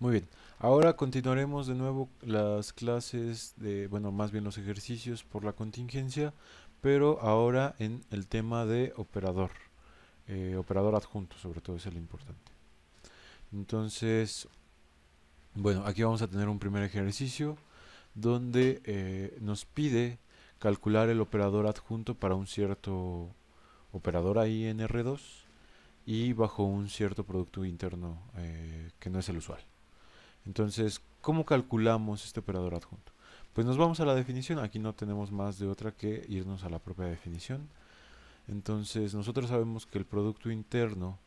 Muy bien, ahora continuaremos de nuevo las clases de, bueno, más bien los ejercicios por la contingencia, pero ahora en el tema de operador, eh, operador adjunto sobre todo es el importante. Entonces, bueno, aquí vamos a tener un primer ejercicio donde eh, nos pide calcular el operador adjunto para un cierto operador ahí en R2 y bajo un cierto producto interno eh, que no es el usual. Entonces, ¿cómo calculamos este operador adjunto? Pues nos vamos a la definición, aquí no tenemos más de otra que irnos a la propia definición. Entonces, nosotros sabemos que el producto interno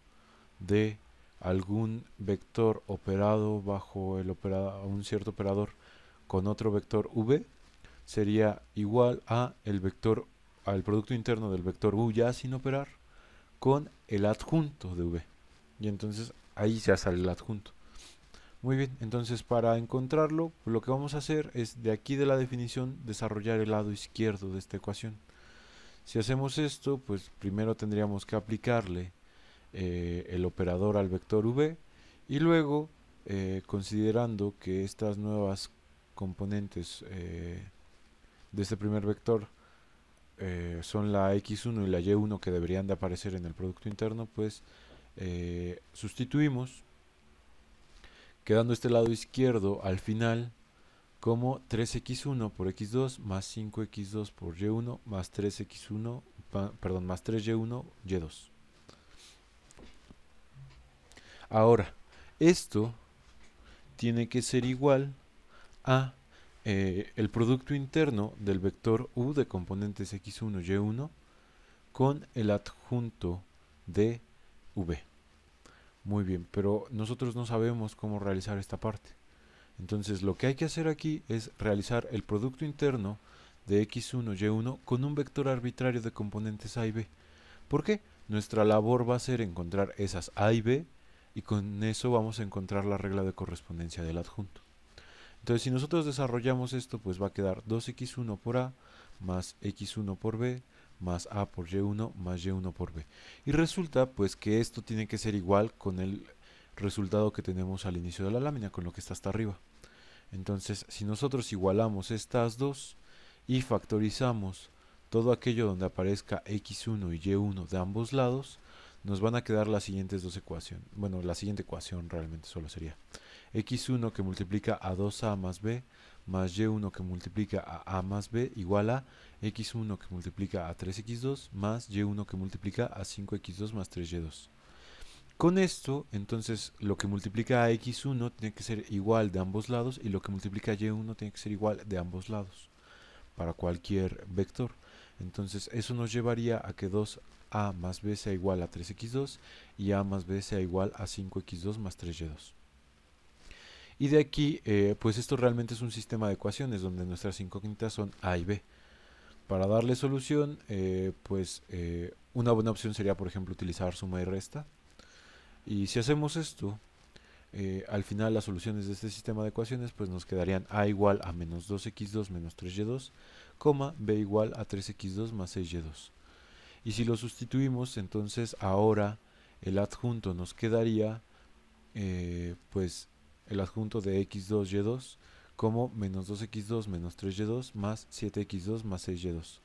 de algún vector operado bajo el un cierto operador con otro vector v sería igual a el vector al producto interno del vector u ya sin operar con el adjunto de v y entonces ahí ya sale el adjunto muy bien, entonces para encontrarlo lo que vamos a hacer es de aquí de la definición desarrollar el lado izquierdo de esta ecuación. Si hacemos esto, pues primero tendríamos que aplicarle eh, el operador al vector v y luego eh, considerando que estas nuevas componentes eh, de este primer vector son la x1 y la y1 que deberían de aparecer en el producto interno, pues sustituimos quedando este lado izquierdo al final como 3x1 por x2 más 5x2 por y1 más 3x1, perdón, más 3y1, y2. Ahora, esto tiene que ser igual a eh, el producto interno del vector u de componentes x1, y1 con el adjunto de v. Muy bien, pero nosotros no sabemos cómo realizar esta parte. Entonces lo que hay que hacer aquí es realizar el producto interno de x1, y1 con un vector arbitrario de componentes a y b. ¿Por qué? Nuestra labor va a ser encontrar esas a y b y con eso vamos a encontrar la regla de correspondencia del adjunto. Entonces si nosotros desarrollamos esto, pues va a quedar 2x1 por a más x1 por b más A por Y1 más Y1 por B. Y resulta pues que esto tiene que ser igual con el resultado que tenemos al inicio de la lámina, con lo que está hasta arriba. Entonces, si nosotros igualamos estas dos y factorizamos todo aquello donde aparezca x1 y y1 de ambos lados, nos van a quedar las siguientes dos ecuaciones. Bueno, la siguiente ecuación realmente solo sería x1 que multiplica a 2a más b más y1 que multiplica a a más b igual a x1 que multiplica a 3x2 más y1 que multiplica a 5x2 más 3y2. Con esto, entonces, lo que multiplica a x1 tiene que ser igual de ambos lados y lo que multiplica a y1 tiene que ser igual de ambos lados para cualquier vector. Entonces, eso nos llevaría a que 2a más b sea igual a 3x2 y a más b sea igual a 5x2 más 3y2. Y de aquí, eh, pues esto realmente es un sistema de ecuaciones donde nuestras incógnitas son A y B. Para darle solución, eh, pues eh, una buena opción sería, por ejemplo, utilizar suma y resta. Y si hacemos esto, al final las soluciones de este sistema de ecuaciones pues nos quedarían A igual a menos 2x2 menos 3y2, B igual a 3x2 más 6y2. Y si lo sustituimos, entonces ahora el adjunto nos quedaría pues el adjunto de x2y2 como menos 2x2 menos 3y2 más 7x2 más 6y2.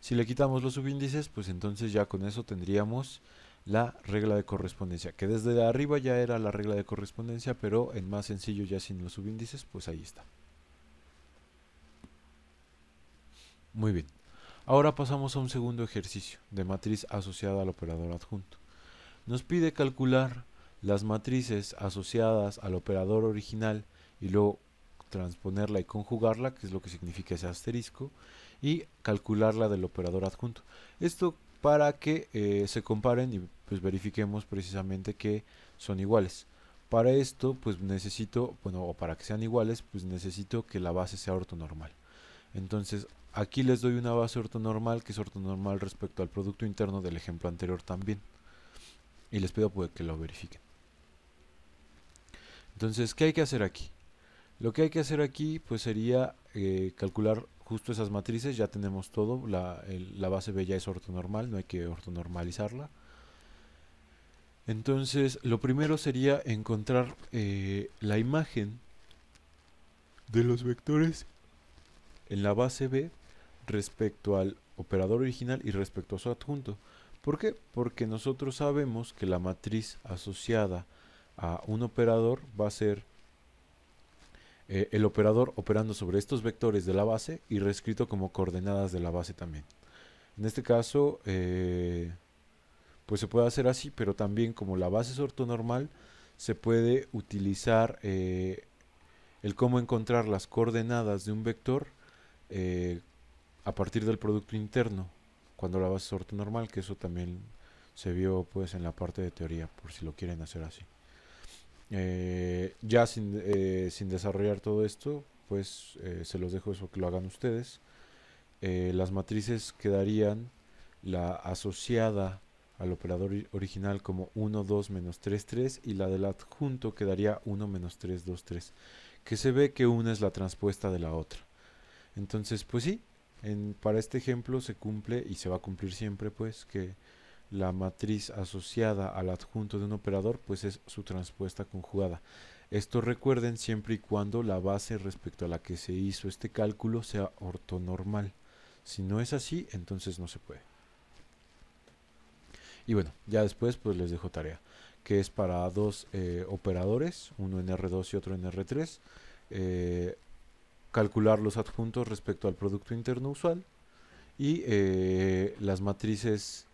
Si le quitamos los subíndices, pues entonces ya con eso tendríamos la regla de correspondencia, que desde arriba ya era la regla de correspondencia, pero en más sencillo ya sin los subíndices, pues ahí está. Muy bien. Ahora pasamos a un segundo ejercicio de matriz asociada al operador adjunto. Nos pide calcular las matrices asociadas al operador original y luego transponerla y conjugarla, que es lo que significa ese asterisco, y calcularla del operador adjunto. Esto para que eh, se comparen y pues verifiquemos precisamente que son iguales. Para esto, pues necesito, bueno, o para que sean iguales, pues necesito que la base sea ortonormal. Entonces, aquí les doy una base ortonormal que es ortonormal respecto al producto interno del ejemplo anterior también. Y les pido pues, que lo verifiquen. Entonces, ¿qué hay que hacer aquí? Lo que hay que hacer aquí pues sería eh, calcular justo esas matrices, ya tenemos todo, la, base B ya es ortonormal, no hay que ortonormalizarla. Entonces, lo primero sería encontrar eh, la imagen de los vectores en la base B respecto al operador original y respecto a su adjunto. ¿Por qué? Porque nosotros sabemos que la matriz asociada a un operador va a ser eh, el operador operando sobre estos vectores de la base y reescrito como coordenadas de la base también. En este caso, eh, pues se puede hacer así, pero también como la base es ortonormal, se puede utilizar eh, el cómo encontrar las coordenadas de un vector a partir del producto interno, cuando la base es ortonormal, que eso también se vio pues en la parte de teoría, por si lo quieren hacer así. Eh, ya eh, sin, desarrollar todo esto, pues eh, se los dejo eso que lo hagan ustedes. las matrices quedarían la asociada al operador original como 1, 2, menos 3, 3 y la del adjunto quedaría 1, menos 3, 2, 3. Que se ve que una es la transpuesta de la otra. Entonces, pues sí, en, para este ejemplo se cumple y se va a cumplir siempre pues que la matriz asociada al adjunto de un operador pues es su transpuesta conjugada. Esto recuerden siempre y cuando la base respecto a la que se hizo este cálculo sea ortonormal. Si no es así, entonces no se puede. Y bueno, ya después pues les dejo tarea, que es para dos eh, operadores, uno en R2 y otro en R3, eh, calcular los adjuntos respecto al producto interno usual y eh, las matrices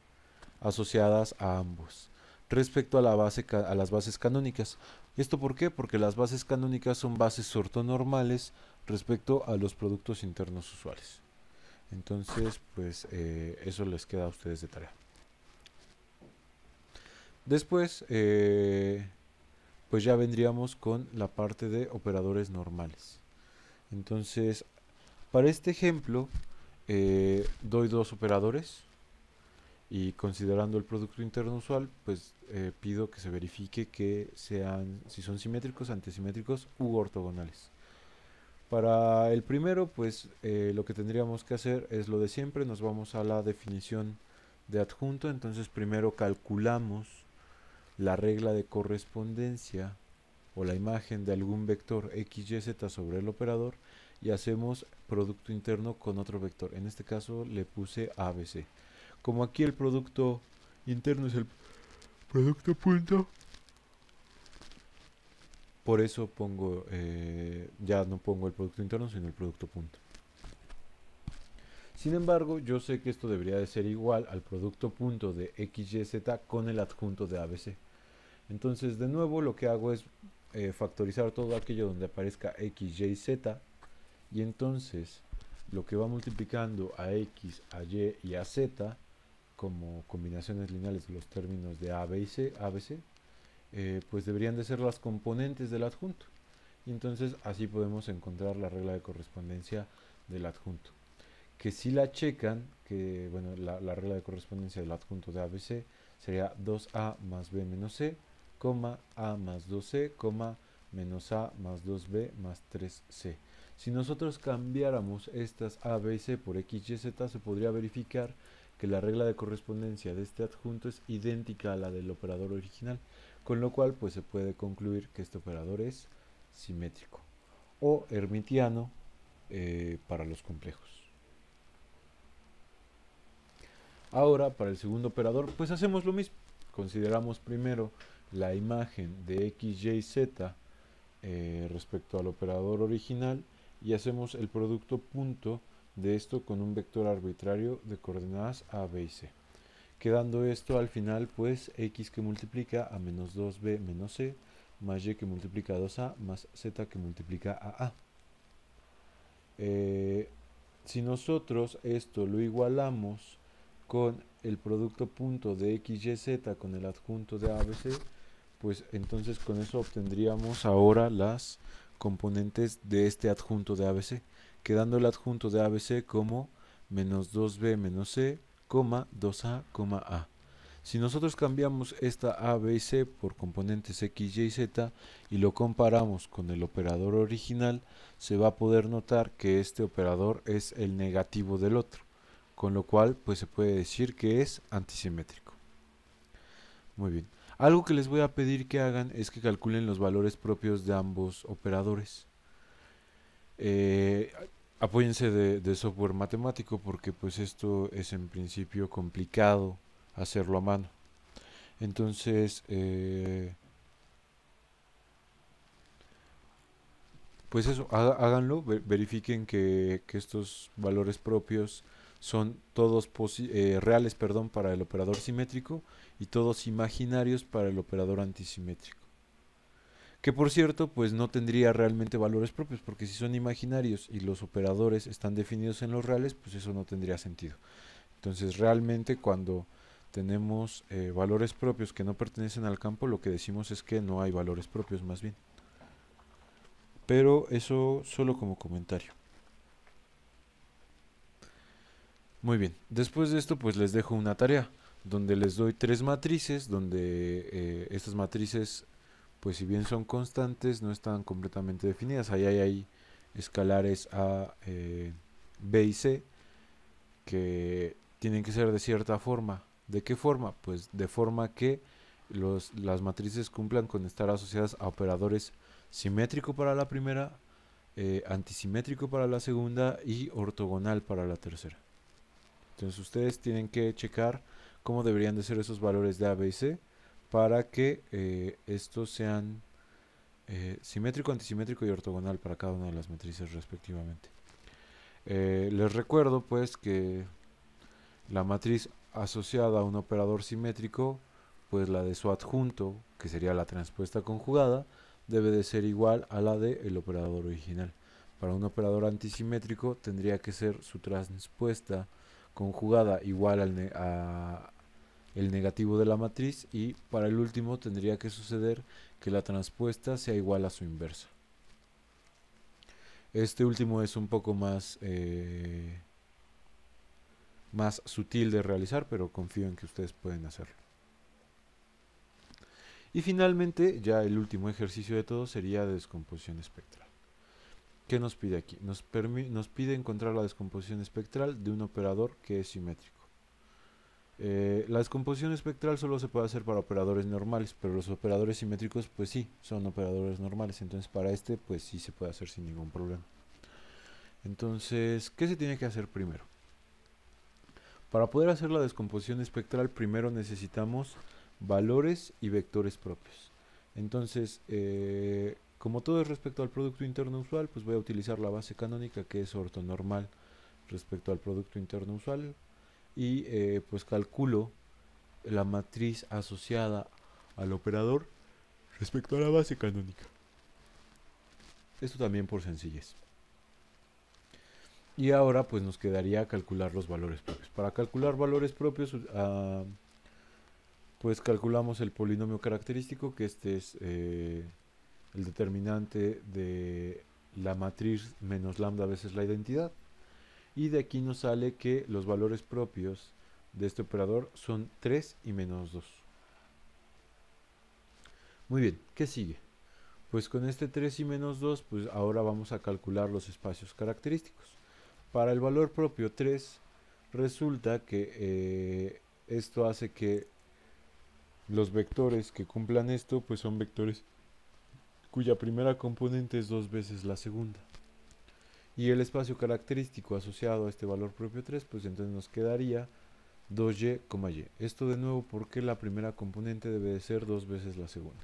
asociadas a ambos respecto a, la base, a las bases canónicas. ¿Esto por qué? Porque las bases canónicas son bases ortonormales respecto a los productos internos usuales. Entonces, pues eh, eso les queda a ustedes de tarea. Después, eh, pues ya vendríamos con la parte de operadores normales. Entonces, para este ejemplo, eh, doy dos operadores y considerando el Producto Interno Usual, pues eh, pido que se verifique que sean, si son simétricos, antisimétricos u ortogonales. Para el primero, pues eh, lo que tendríamos que hacer es lo de siempre, nos vamos a la definición de adjunto, entonces primero calculamos la regla de correspondencia o la imagen de algún vector x, y, z sobre el operador y hacemos producto interno con otro vector, en este caso le puse ABC. Como aquí el producto interno es el producto punto. Por eso pongo, eh, ya no pongo el producto interno, sino el producto punto. Sin embargo, yo sé que esto debería de ser igual al producto punto de XYZ con el adjunto de ABC. Entonces, de nuevo, lo que hago es eh, factorizar todo aquello donde aparezca X, Y, Z. Y entonces, lo que va multiplicando a X, a Y y a Z como combinaciones lineales de los términos de A, B y C, ABC, eh, pues deberían de ser las componentes del adjunto. Y entonces así podemos encontrar la regla de correspondencia del adjunto. Que si la checan, que bueno, la, regla de correspondencia del adjunto de ABC sería 2A más B menos C, coma A más 2C, coma menos A más 2B más 3C. Si nosotros cambiáramos estas A, B y C por X, Y, Z, se podría verificar que la regla de correspondencia de este adjunto es idéntica a la del operador original, con lo cual pues se puede concluir que este operador es simétrico o hermitiano eh, para los complejos. Ahora, para el segundo operador, pues hacemos lo mismo. Consideramos primero la imagen de x, y, z eh, respecto al operador original y hacemos el producto punto de esto con un vector arbitrario de coordenadas a, b y c. Quedando esto al final pues x que multiplica a menos 2b menos c más y que multiplica a 2a más z que multiplica a a. Eh, si nosotros esto lo igualamos con el producto punto de x, y, z con el adjunto de c pues entonces con eso obtendríamos ahora las componentes de este adjunto de ABC quedando el adjunto de ABC como menos 2B menos C, 2A, A. Si nosotros cambiamos esta ABC C por componentes X, Y y Z y lo comparamos con el operador original, se va a poder notar que este operador es el negativo del otro, con lo cual pues se puede decir que es antisimétrico. Muy bien. Algo que les voy a pedir que hagan es que calculen los valores propios de ambos operadores. Eh, apóyense de, software matemático porque pues esto es en principio complicado hacerlo a mano. Entonces, eh, pues eso, háganlo, verifiquen que, estos valores propios son todos eh, reales perdón, para el operador simétrico y todos imaginarios para el operador antisimétrico. Que por cierto, pues no tendría realmente valores propios, porque si son imaginarios y los operadores están definidos en los reales, pues eso no tendría sentido. Entonces realmente cuando tenemos eh, valores propios que no pertenecen al campo, lo que decimos es que no hay valores propios más bien. Pero eso solo como comentario. Muy bien, después de esto pues les dejo una tarea donde les doy tres matrices, donde eh, estas matrices pues si bien son constantes, no están completamente definidas. Ahí hay, escalares A, eh, B y C que tienen que ser de cierta forma. ¿De qué forma? Pues de forma que las matrices cumplan con estar asociadas a operadores simétrico para la primera, eh, antisimétrico para la segunda y ortogonal para la tercera. Entonces ustedes tienen que checar cómo deberían de ser esos valores de A, B y C para que eh, estos sean eh, simétrico, antisimétrico y ortogonal para cada una de las matrices respectivamente. Eh, les recuerdo pues que la matriz asociada a un operador simétrico, pues la de su adjunto, que sería la transpuesta conjugada, debe de ser igual a la del el operador original. Para un operador antisimétrico tendría que ser su transpuesta conjugada igual al, a, el negativo de la matriz y para el último tendría que suceder que la transpuesta sea igual a su inversa. Este último es un poco más, eh, más sutil de realizar, pero confío en que ustedes pueden hacerlo. Y finalmente, ya el último ejercicio de todo sería descomposición espectral. ¿Qué nos pide aquí? nos pide encontrar la descomposición espectral de un operador que es simétrico. Eh, la descomposición espectral solo se puede hacer para operadores normales, pero los operadores simétricos pues sí, son operadores normales, entonces para este pues sí se puede hacer sin ningún problema. Entonces, ¿qué se tiene que hacer primero? Para poder hacer la descomposición espectral primero necesitamos valores y vectores propios. Entonces, eh, como todo es respecto al producto interno usual, pues voy a utilizar la base canónica que es ortonormal respecto al producto interno usual, y eh, pues calculo la matriz asociada al operador respecto a la base canónica. Esto también por sencillez. Y ahora pues nos quedaría calcular los valores propios. Para calcular valores propios ah, pues calculamos el polinomio característico que este es eh, el determinante de la matriz menos lambda veces la identidad. Y de aquí nos sale que los valores propios de este operador son 3 y menos 2. Muy bien, ¿qué sigue? Pues con este 3 y menos 2, pues ahora vamos a calcular los espacios característicos. Para el valor propio 3, resulta que eh, esto hace que los vectores que cumplan esto, pues son vectores cuya primera componente es dos veces la segunda y el espacio característico asociado a este valor propio 3, pues entonces nos quedaría 2y, y. Esto de nuevo porque la primera componente debe de ser dos veces la segunda.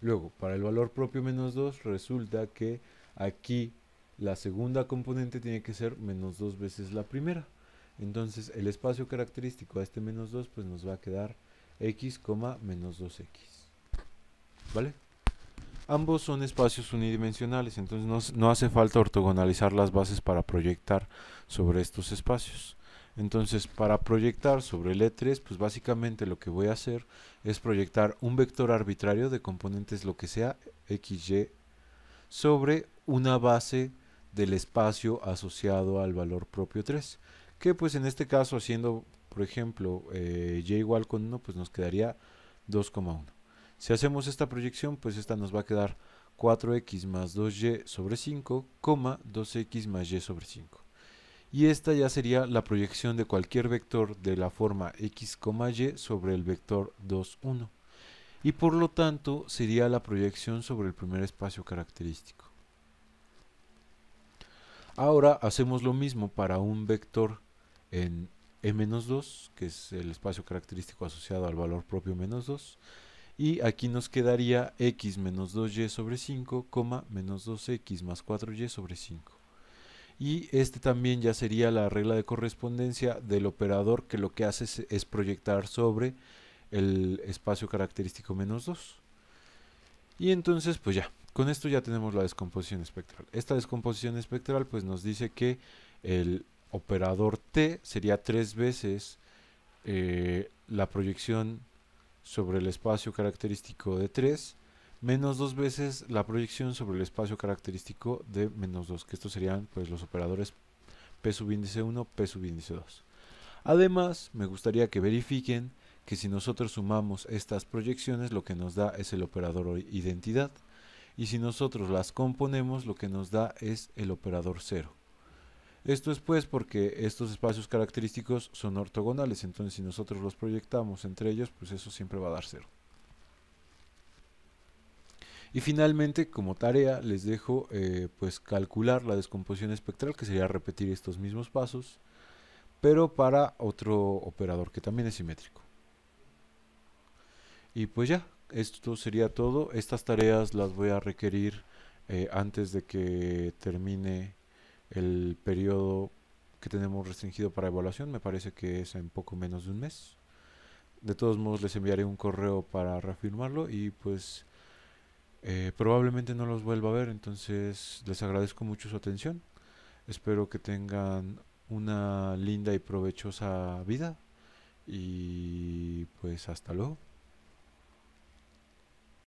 Luego, para el valor propio menos 2 resulta que aquí la segunda componente tiene que ser menos 2 veces la primera. Entonces el espacio característico a este menos 2 pues nos va a quedar x, menos 2x. ¿Vale? Ambos son espacios unidimensionales, entonces no, hace falta ortogonalizar las bases para proyectar sobre estos espacios. Entonces, para proyectar sobre el E3, pues básicamente lo que voy a hacer es proyectar un vector arbitrario de componentes, lo que sea, XY, sobre una base del espacio asociado al valor propio 3. Que pues en este caso, haciendo, por ejemplo, eh, Y igual con 1, pues nos quedaría 2,1. Si hacemos esta proyección, pues esta nos va a quedar 4x más 2y sobre 5, 2x más y sobre 5. Y esta ya sería la proyección de cualquier vector de la forma x, y sobre el vector 2, 1. Y por lo tanto sería la proyección sobre el primer espacio característico. Ahora hacemos lo mismo para un vector en e-2, que es el espacio característico asociado al valor propio menos 2. Y aquí nos quedaría x menos 2y sobre 5, menos 2x más 4y sobre 5. Y este también ya sería la regla de correspondencia del operador que lo que hace es, proyectar sobre el espacio característico menos 2. Y entonces pues ya, con esto ya tenemos la descomposición espectral. Esta descomposición espectral pues nos dice que el operador T sería tres veces eh, la proyección sobre el espacio característico de 3 menos dos veces la proyección sobre el espacio característico de menos 2, que estos serían pues los operadores P subíndice 1, P subíndice 2. Además, me gustaría que verifiquen que si nosotros sumamos estas proyecciones lo que nos da es el operador identidad y si nosotros las componemos lo que nos da es el operador 0. Esto es pues porque estos espacios característicos son ortogonales, entonces si nosotros los proyectamos entre ellos, pues eso siempre va a dar cero. Y finalmente, como tarea, les dejo eh, pues calcular la descomposición espectral, que sería repetir estos mismos pasos, pero para otro operador que también es simétrico. Y pues ya, esto sería todo. Estas tareas las voy a requerir eh, antes de que termine el periodo que tenemos restringido para evaluación me parece que es en poco menos de un mes. De todos modos les enviaré un correo para reafirmarlo y pues eh, probablemente no los vuelva a ver, entonces les agradezco mucho su atención. Espero que tengan una linda y provechosa vida y pues hasta luego.